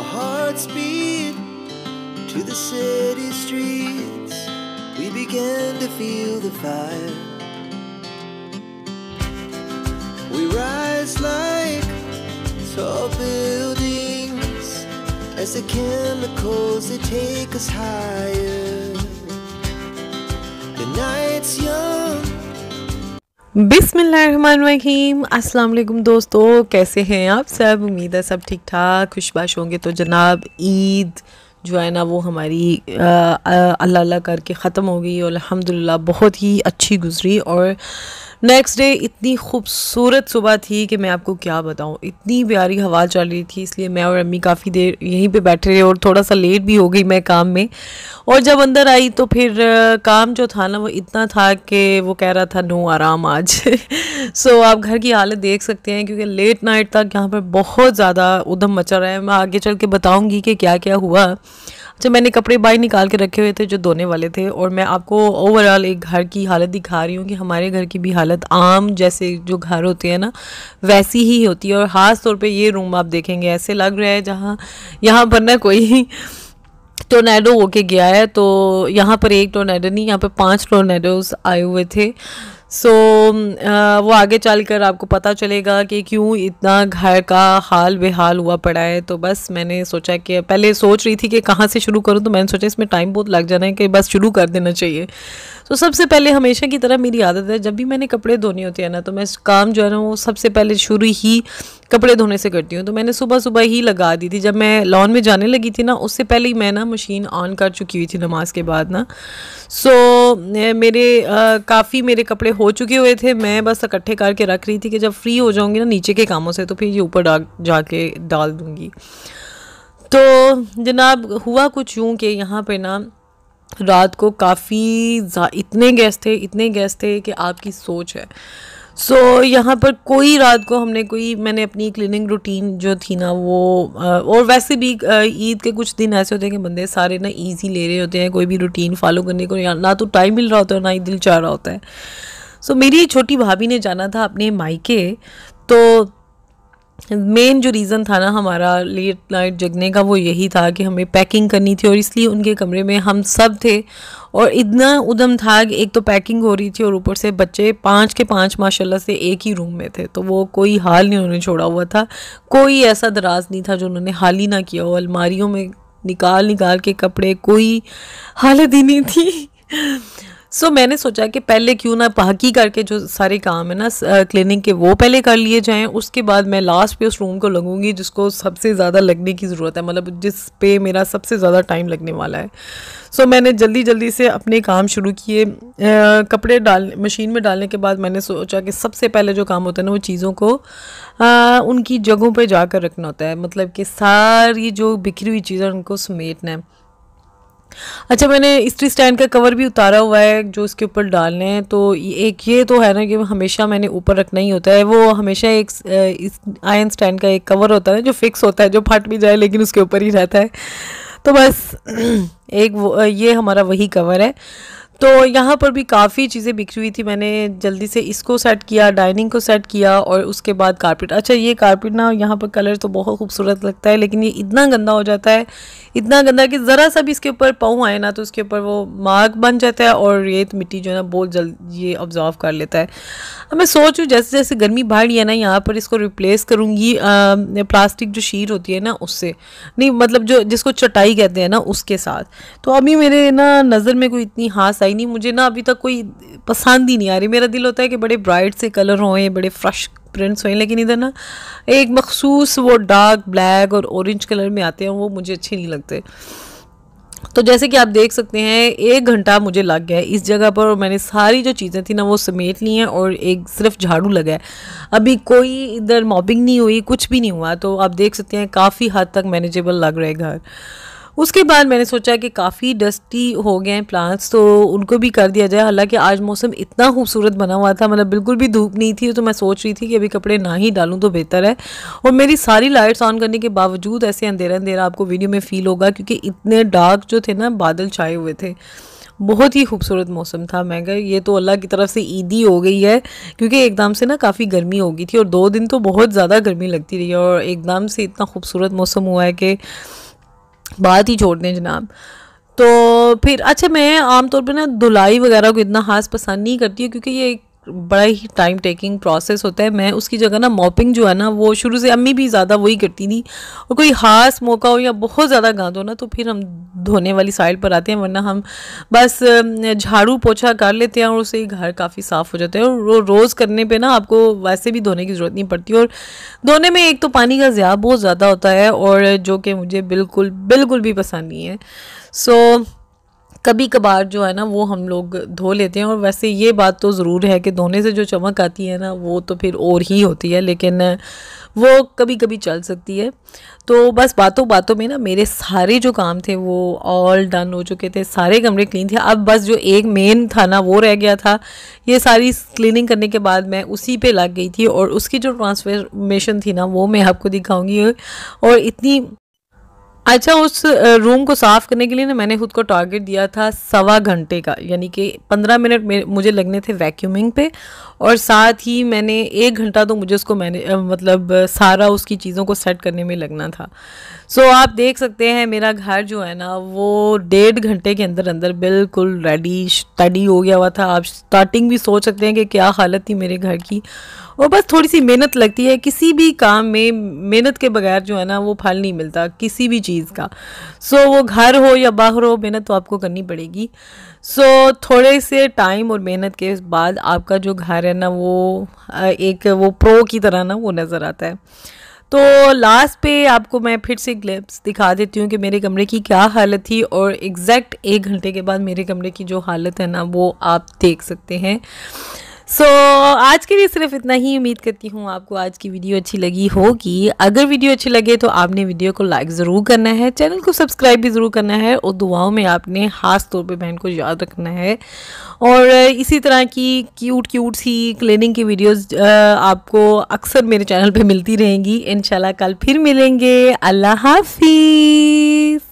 our hearts beat to the city streets. We began to feel the fire. We rise like tall buildings as the chemicals they take us higher. The night's young. बिसमीम अल्लाम दोस्तों कैसे हैं आप सब उम्मीद है सब ठीक ठाक खुशबाश होंगे तो जनाब ईद जो है ना वो हमारी अल्लाह अल्लाह करके ख़त्म हो गई और अल्हम्दुलिल्लाह बहुत ही अच्छी गुजरी और नेक्स्ट डे इतनी खूबसूरत सुबह थी कि मैं आपको क्या बताऊँ इतनी प्यारी हवा चल रही थी इसलिए मैं और अम्मी काफ़ी देर यहीं पे बैठे रहे और थोड़ा सा लेट भी हो गई मैं काम में और जब अंदर आई तो फिर काम जो था ना वो इतना था कि वो कह रहा था नो आराम आज सो so, आप घर की हालत देख सकते हैं क्योंकि लेट नाइट तक यहाँ पर बहुत ज़्यादा उधम मचा रहा है मैं आगे चल के बताऊँगी कि क्या क्या हुआ जो मैंने कपड़े बाहर निकाल के रखे हुए थे जो धोने वाले थे और मैं आपको ओवरऑल एक घर की हालत दिखा रही हूँ कि हमारे घर की भी हालत आम जैसे जो घर होते हैं ना वैसी ही होती है और ख़ास तौर पर ये रूम आप देखेंगे ऐसे लग रहा है जहाँ यहाँ पर ना कोई टोनेडो होके गया है तो यहाँ पर एक टोनेडो नहीं यहाँ पर पांच टोनेडोज आए हुए थे सो so, वो आगे चल कर आपको पता चलेगा कि क्यों इतना घर का हाल बेहाल हुआ पड़ा है तो बस मैंने सोचा कि पहले सोच रही थी कि कहाँ से शुरू करूँ तो मैंने सोचा इसमें टाइम बहुत लग जाना है कि बस शुरू कर देना चाहिए तो सबसे पहले हमेशा की तरह मेरी आदत है जब भी मैंने कपड़े धोने होते हैं ना तो मैं काम जो है ना वो सबसे पहले शुरू ही कपड़े धोने से करती हूँ तो मैंने सुबह सुबह ही लगा दी थी जब मैं लॉन में जाने लगी थी ना उससे पहले ही मैं ना मशीन ऑन कर चुकी हुई थी नमाज के बाद ना सो मेरे काफ़ी मेरे कपड़े हो चुके हुए थे मैं बस इकट्ठे करके रख रही थी कि जब फ्री हो जाऊँगी ना नीचे के कामों से तो फिर ये ऊपर जाके डाल दूँगी तो जनाब हुआ कुछ यूँ कि यहाँ पर ना रात को काफ़ी इतने गेस्ट थे इतने गेस्ट थे कि आपकी सोच है सो so, यहाँ पर कोई रात को हमने कोई मैंने अपनी क्लीनिंग रूटीन जो थी ना वो और वैसे भी ईद के कुछ दिन ऐसे होते हैं कि बंदे सारे ना इजी ले रहे होते हैं कोई भी रूटीन फॉलो करने को ना तो टाइम मिल रहा होता है ना ही दिल चाह रहा होता है सो so, मेरी छोटी भाभी ने जाना था अपने माइके तो मेन जो रीज़न था ना हमारा लेट नाइट जगने का वो यही था कि हमें पैकिंग करनी थी और इसलिए उनके कमरे में हम सब थे और इतना उदम था कि एक तो पैकिंग हो रही थी और ऊपर से बच्चे पाँच के पाँच माशाल्लाह से एक ही रूम में थे तो वो कोई हाल नहीं उन्होंने छोड़ा हुआ था कोई ऐसा दराज नहीं था जो उन्होंने हाल ही ना किया हो अलमारी में निकाल निकाल के कपड़े कोई हालत ही नहीं थी सो so, मैंने सोचा कि पहले क्यों ना बाकी करके जो सारे काम है ना क्लिनिक के वो पहले कर लिए जाएँ उसके बाद मैं लास्ट पे उस रूम को लगूंगी जिसको सबसे ज़्यादा लगने की ज़रूरत है मतलब जिस पे मेरा सबसे ज़्यादा टाइम लगने वाला है सो so, मैंने जल्दी जल्दी से अपने काम शुरू किए कपड़े डाल मशीन में डालने के बाद मैंने सोचा कि सबसे पहले जो काम होता है ना वो चीज़ों को आ, उनकी जगहों पर जाकर रखना होता है मतलब कि सारी जो बिखरी हुई चीज़ें उनको समेटना है अच्छा मैंने स्त्री स्टैंड का कवर भी उतारा हुआ है जो इसके ऊपर डालने हैं तो एक ये तो है ना कि हमेशा मैंने ऊपर रखना ही होता है वो हमेशा एक इस आयन स्टैंड का एक कवर होता है जो फिक्स होता है जो फट भी जाए लेकिन उसके ऊपर ही रहता है तो बस एक ये हमारा वही कवर है तो यहाँ पर भी काफ़ी चीज़ें बिखरी हुई थी मैंने जल्दी से इसको सेट किया डाइनिंग को सेट किया और उसके बाद कारपेट अच्छा ये कारपेट ना यहाँ पर कलर तो बहुत खूबसूरत लगता है लेकिन ये इतना गंदा हो जाता है इतना गंदा कि ज़रा सा भी इसके ऊपर पाँव आए ना तो उसके ऊपर वो मार्ग बन जाता है और रेत मिट्टी जो है ना बहुत जल्द ये ऑब्जॉर्व कर लेता है अब मैं सोचूँ जैसे जैसे गर्मी बढ़ रही है ना यहाँ पर इसको रिप्लेस करूँगी प्लास्टिक जो शीट होती है ना उससे नहीं मतलब जो जिसको चटाई कहते हैं ना उसके साथ तो अभी मेरे ना नज़र में कोई इतनी हाथ आई ही नहीं मुझे ना अभी तक कोई पसंद ही नहीं आ रही मेरा दिल होता है कि बड़े ब्राइट से कलर हों बड़े फ्रेश प्रिंट्स हों लेकिन इधर ना एक मखसूस वो डार्क ब्लैक और ऑरेंज कलर में आते हैं वो मुझे अच्छे नहीं लगते तो जैसे कि आप देख सकते हैं एक घंटा मुझे लग गया है इस जगह पर और मैंने सारी जो चीज़ें थी ना वो समेट ली हैं और एक सिर्फ झाड़ू लगा है अभी कोई इधर मॉबिंग नहीं हुई कुछ भी नहीं हुआ तो आप देख सकते हैं काफ़ी हद तक मैनेजेबल लग रहा है घर उसके बाद मैंने सोचा कि काफ़ी डस्टी हो गए हैं प्लांट्स तो उनको भी कर दिया जाए हालांकि आज मौसम इतना खूबसूरत बना हुआ था मतलब बिल्कुल भी धूप नहीं थी तो मैं सोच रही थी कि अभी कपड़े ना ही डालूँ तो बेहतर है और मेरी सारी लाइट्स ऑन करने के बावजूद ऐसे अंधेरा अंधेरा आपको वीडियो में फ़ील होगा क्योंकि इतने डार्क जो थे ना बादल छाए हुए थे बहुत ही खूबसूरत मौसम था मैं कह ये तो अल्लाह की तरफ से ईदी हो गई है क्योंकि एकदम से ना काफ़ी गर्मी हो गई थी और दो दिन तो बहुत ज़्यादा गर्मी लगती रही है और एकदम से इतना खूबसूरत मौसम हुआ है कि बात ही छोड़ दें जनाब तो फिर अच्छा मैं आमतौर पर ना धुलाई वगैरह को इतना खास पसंद नहीं करती हूँ क्योंकि ये एक बड़ा ही टाइम टेकिंग प्रोसेस होता है मैं उसकी जगह ना मॉपिंग जो है ना वो शुरू से अम्मी भी ज़्यादा वही करती थी और कोई खास मौका हो या बहुत ज़्यादा गांध हो ना तो फिर हम धोने वाली साइड पर आते हैं वरना हम बस झाड़ू पोछा कर लेते हैं और उससे घर काफ़ी साफ़ हो जाता है और रो, रोज़ करने पर ना आपको वैसे भी धोने की ज़रूरत नहीं पड़ती और धोने में एक तो पानी का ज़्यादा बहुत ज़्यादा होता है और जो कि मुझे बिल्कुल बिल्कुल भी पसंद नहीं है सो so, कभी कभार जो है ना वो हम लोग धो लेते हैं और वैसे ये बात तो ज़रूर है कि धोने से जो चमक आती है ना वो तो फिर और ही होती है लेकिन वो कभी कभी चल सकती है तो बस बातों बातों में ना मेरे सारे जो काम थे वो ऑल डन हो चुके थे सारे कमरे क्लीन थे अब बस जो एक मेन था ना वो रह गया था ये सारी क्लीनिंग करने के बाद मैं उसी पे लग गई थी और उसकी जो ट्रांसफॉर्मेशन थी ना वो मैं आपको दिखाऊंगी और इतनी अच्छा उस रूम को साफ करने के लिए ना मैंने खुद को टारगेट दिया था सवा घंटे का यानी कि पंद्रह मिनट मुझे लगने थे वैक्यूमिंग पे और साथ ही मैंने एक घंटा तो मुझे उसको मैंने मतलब सारा उसकी चीज़ों को सेट करने में लगना था सो so, आप देख सकते हैं मेरा घर जो है ना वो डेढ़ घंटे के अंदर अंदर बिल्कुल रेडी स्टडी हो गया हुआ था आप स्टार्टिंग भी सोच सकते हैं कि क्या हालत थी मेरे घर की और बस थोड़ी सी मेहनत लगती है किसी भी काम में मेहनत के बगैर जो है ना वो फल नहीं मिलता किसी भी चीज़ चीज़ का सो so, वो घर हो या बाहर हो मेहनत तो आपको करनी पड़ेगी सो so, थोड़े से टाइम और मेहनत के बाद आपका जो घर है ना वो एक वो प्रो की तरह ना वो नज़र आता है तो लास्ट पे आपको मैं फिर से ग्लिप्स दिखा देती हूँ कि मेरे कमरे की क्या हालत थी और एग्जैक्ट एक घंटे के बाद मेरे कमरे की जो हालत है ना वो आप देख सकते हैं सो so, आज के लिए सिर्फ इतना ही उम्मीद करती हूँ आपको आज की वीडियो अच्छी लगी होगी अगर वीडियो अच्छी लगे तो आपने वीडियो को लाइक ज़रूर करना है चैनल को सब्सक्राइब भी ज़रूर करना है और दुआओं में आपने ख़ास तौर पे बहन को याद रखना है और इसी तरह की क्यूट क्यूट सी क्लीनिंग की वीडियोस आपको अक्सर मेरे चैनल पर मिलती रहेंगी इन कल फिर मिलेंगे अल्लाह हाफिज़